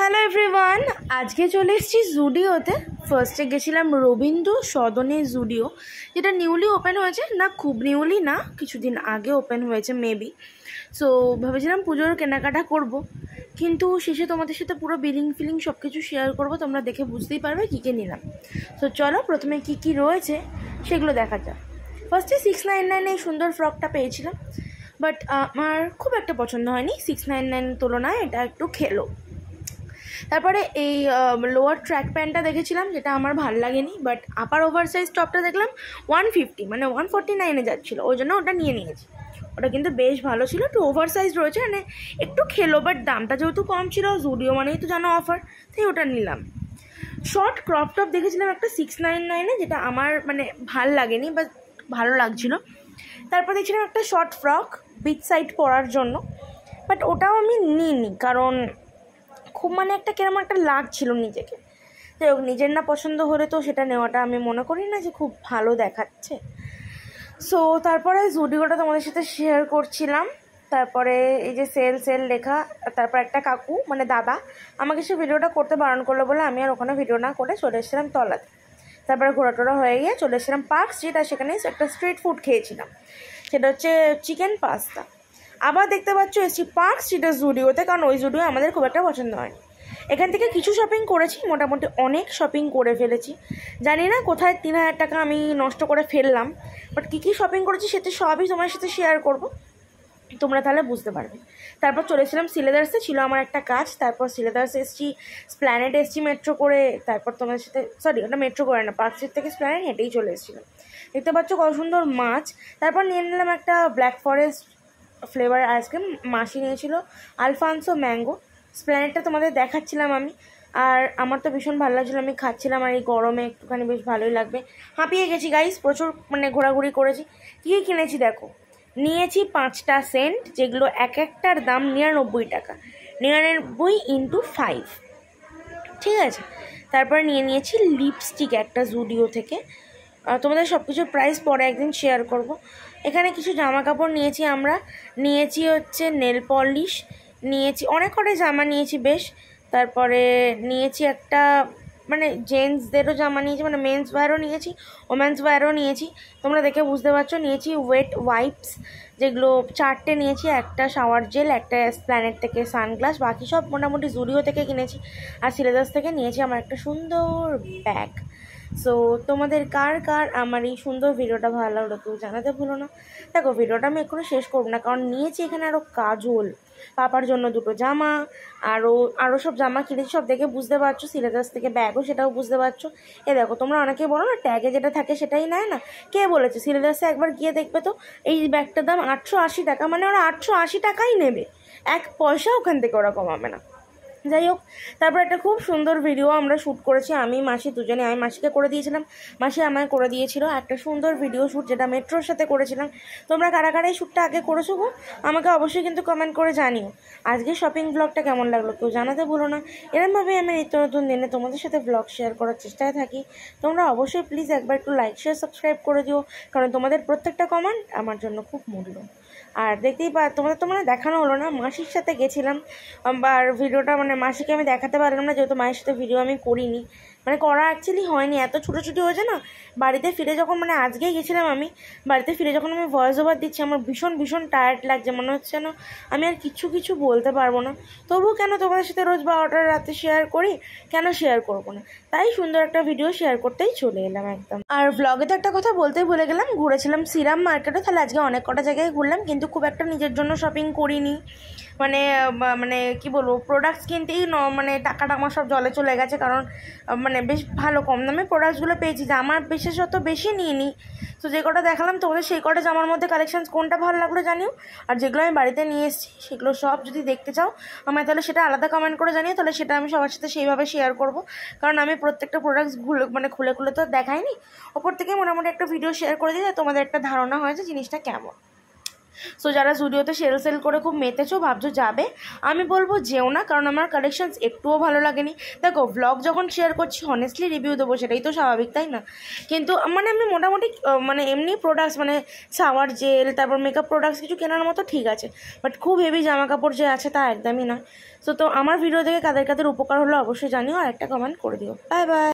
Hello everyone আজকে চলে এসেছি জুডিওতে ফার্স্টে গেছিলাম রবীন্দ্র সদনে জুডিও যেটা নিউলি ওপেন হয়েছে না খুব নিউলি না কিছুদিন আগে ওপেন হয়েছে মেবি সো ভেবেছিলাম পুজোর কেনাকাটা করব। কিন্তু শেষে তোমাদের সাথে পুরো বিলিং ফিলিং সব কিছু শেয়ার করবো তোমরা দেখে বুঝতেই পারবে কী কী নিলাম সো চলো প্রথমে কি কি রয়েছে সেগুলো দেখা যাক ফার্স্টে সিক্স নাইন নাইনে এই সুন্দর ফ্রকটা পেয়েছিলাম বাট আমার খুব একটা পছন্দ হয়নি সিক্স নাইন নাইন তুলনায় এটা একটু খেলো তারপরে এই লোয়ার ট্র্যাক প্যান্টটা দেখেছিলাম যেটা আমার ভাল লাগেনি বাট আপার ওভার সাইজ টপটা দেখলাম ওয়ান ফিফটি মানে ওয়ান ফোরটি নাইনে যাচ্ছিলো ওই জন্য ওটা নিয়ে নিয়েছি ওটা কিন্তু বেশ ভালো ছিল একটু ওভার সাইজ রয়েছে মানে একটু খেলো বাট দামটা যেহেতু কম ছিল জুডিও মানেই তো জানো অফার তাই ওটা নিলাম শর্ট ক্রপ টপ দেখেছিলাম একটা সিক্স নাইন নাইনে যেটা আমার মানে ভাল লাগেনি বাট ভালো লাগছিলো তারপর দেখছিলাম একটা শর্ট ফ্রক বিচ সাইড পরার জন্য বাট ওটাও আমি নিইনি কারণ খুব মানে একটা কেরম একটা লাগছিল নিজেকে যাই হোক নিজের না পছন্দ হলে তো সেটা নেওয়াটা আমি মনে করি না যে খুব ভালো দেখাচ্ছে সো তারপরে জুডিওটা তোমাদের সাথে শেয়ার করছিলাম তারপরে এই যে সেল সেল লেখা তারপর একটা কাকু মানে দাদা আমাকে সে ভিডিওটা করতে বারণ করলো বলে আমি আর ওখানে ভিডিও না করে চলে এসেছিলাম তলাতে তারপরে ঘোরাটোরা হয়ে গিয়ে চলে এসেছিলাম পার্ক স্ট্রিট আর সেখানে একটা স্ট্রিট ফুড খেয়েছিলাম সেটা হচ্ছে চিকেন পাস্তা আবার দেখতে পাচ্ছ এসছি পার্ক স্ট্রিটের জুডিওতে কারণ ওই জুডিও আমাদের খুব একটা পছন্দ হয় এখান থেকে কিছু শপিং করেছি মোটামুটি অনেক শপিং করে ফেলেছি জানি না কোথায় তিন হাজার টাকা আমি নষ্ট করে ফেললাম বাট কী কী শপিং করেছি সেটা সবই তোমার সাথে শেয়ার করব তোমরা তাহলে বুঝতে পারবে তারপর চলেছিলাম সিলেদার্সে ছিল আমার একটা কাজ তারপর সিলেদার্স এসছি স্প্ল্যানেট এসছি মেট্রো করে তারপর তোমাদের সাথে সরি ওটা মেট্রো করে না পার্ক স্ট্রিট থেকে স্প্ল্যানেট হেঁটেই চলে এসেছিলাম দেখতে পাচ্ছ কত সুন্দর মাছ তারপর নিয়ে নিলাম একটা ব্ল্যাক ফরেস্ট ফ্লেভার আইসক্রিম মাসি নিয়েছিল আলফানসো ম্যাঙ্গো স্প্ল্যানেটটা তোমাদের দেখাচ্ছিলাম আমি আর আমার তো ভীষণ ভালো লাগছিলো আমি খাচ্ছিলাম আর এই গরমে একটুখানি বেশ ভালোই লাগবে হাঁপিয়ে গেছি গাইস প্রচুর মানে ঘোরাঘুরি করেছি কী কিনেছি দেখো নিয়েছি পাঁচটা সেন্ট যেগুলো এক একটার দাম নিরানব্বই টাকা নিরানব্বই ইন্টু ফাইভ ঠিক আছে তারপর নিয়ে নিয়েছি লিপস্টিক একটা জুডিও থেকে তোমাদের সব কিছুর প্রাইস পরে একদিন শেয়ার করব। এখানে কিছু জামা কাপড় নিয়েছি আমরা নিয়েছি হচ্ছে নেল পলিশ নিয়েছি অনেক কটাই জামা নিয়েছি বেশ তারপরে নিয়েছি একটা মানে জেন্টসদেরও জামা নিয়েছি মানে মেন্স ওয়্যারও নিয়েছি ওমেন্স ওয়্যারও নিয়েছি তোমরা দেখে বুঝতে পারছো নিয়েছি ওয়েট ওয়াইপস যেগুলো চারটে নিয়েছি একটা শাওয়ার জেল একটা প্ল্যানেট থেকে সানগ্লাস বাকি সব মোটামুটি জুডিও থেকে কিনেছি আর সিলেবাস থেকে নিয়েছি আমার একটা সুন্দর ব্যাগ সো তোমাদের কার কার আমার এই সুন্দর ভিডিওটা ভালো লাগলো কেউ জানাতে ভুলো না দেখো ভিডিওটা আমি এক্ষুনি শেষ করব না কারণ নিয়েছি এখানে আরও কাজল পাপার জন্য দুটো জামা আরও আরও সব জামা কিনেছি সব দেখে বুঝতে পারছো সিলেবাস থেকে ব্যাগও সেটাও বুঝতে পারছো এ দেখো তোমরা অনেকেই বলো না ট্যাগে যেটা থাকে সেটাই নেয় না কে বলেছে সিলেবাসে একবার গিয়ে দেখবে তো এই ব্যাগটার দাম আটশো আশি টাকা মানে ওরা আটশো আশি টাকাই নেবে এক পয়সা ওখান থেকে ওরা কমাবে না যাই হোক তারপর একটা খুব সুন্দর ভিডিও আমরা শ্যুট করেছি আমি মাসি দুজনে আমি মাসিকে করে দিয়েছিলাম মাসি আমায় করে দিয়েছিল একটা সুন্দর ভিডিও শ্যুট যেটা মেট্রোর সাথে করেছিলাম তোমরা কারা কারা এই শ্যুটটা আগে করেছো গো আমাকে অবশ্যই কিন্তু কমেন্ট করে জানিও আজকে শপিং ব্লগটা কেমন লাগলো কেউ জানাতে বলো না এরমভাবেই আমি নিত্য নতুন দিনে তোমাদের সাথে ব্লগ শেয়ার করার চেষ্টায় থাকি তোমরা অবশ্যই প্লিজ একবার একটু লাইক শেয়ার সাবস্ক্রাইব করে দিও কারণ তোমাদের প্রত্যেকটা কমেন্ট আমার জন্য খুব মূল্য আর দেখতেই পা তোমাদের তো মানে দেখানো হলো না মাসির সাথে গেছিলাম আর ভিডিওটা মানে মাসিকে আমি দেখাতে পারলাম না যেহেতু মায়ের সাথে ভিডিও আমি করিনি মানে করা অ্যাকচুয়ালি হয়নি এত ছুটোছুটি হয়েছে না বাড়িতে ফিরে যখন মানে আজকেই গেছিলাম আমি বাড়িতে ফিরে যখন আমি ভয়েস ওভার দিচ্ছি আমার ভীষণ ভীষণ টায়ার্ড লাগছে মনে হচ্ছে না আমি আর কিছু কিছু বলতে পারবো না তবুও কেন তোমাদের সাথে রোজ বারোটার রাতে শেয়ার করি কেন শেয়ার করবো না তাই সুন্দর একটা ভিডিও শেয়ার করতেই চলে এলাম একদম আর ব্লগে তো একটা কথা বলতেই ভুলে গেলাম ঘুরেছিলাম সিরাম মার্কেটও তাহলে আজকে অনেক কটা জায়গায় ঘুরলাম কিন্তু খুব একটা নিজের জন্য শপিং করিনি মানে মানে কি বলবো প্রোডাক্টস কিনতেই ন মানে টাকাটা আমার সব জলে চলে গেছে কারণ মানে মানে বেশ ভালো কম দামে প্রোডাক্টসগুলো পেয়েছি যে আমার বিশেষত বেশি নিয়ে নিই তো যে কটা দেখালাম তোমাদের সেই কটা জামার মধ্যে কালেকশানস কোনটা ভালো লাগলো জানিও আর যেগুলো আমি বাড়িতে নিয়ে এসেছি সেগুলো সব যদি দেখতে চাও আমায় তাহলে সেটা আলাদা কমেন্ট করে জানিও তাহলে সেটা আমি সবার সাথে সেইভাবে শেয়ার করব কারণ আমি প্রত্যেকটা প্রোডাক্টস গুলো মানে খুলে খুলে তো দেখাইনি ওপর থেকে মোটামুটি একটা ভিডিও শেয়ার করে দিই তোমাদের একটা ধারণা হয় যে জিনিসটা কেমন সো যারা জুডিওতে সেল সেল করে খুব মেতেছো ভাবছো যাবে আমি বলবো যেও না কারণ আমার কালেকশানস একটুও ভালো লাগেনি দেখো ব্লগ যখন শেয়ার করছি অনেস্টলি রিভিউ দেবো সেটাই তো স্বাভাবিক তাই না কিন্তু মানে আমি মোটামুটি মানে এমনি প্রোডাক্টস মানে সাওয়ার জেল তারপর মেকআপ প্রোডাক্টস কিছু কেনার মতো ঠিক আছে বাট খুব হেভি জামা কাপড় যে আছে তা একদমই না সো তো আমার ভিডিও দেখে কাদের কাদের উপকার হলো অবশ্যই জানিও আর একটা কমেন্ট করে দিও বাই বাই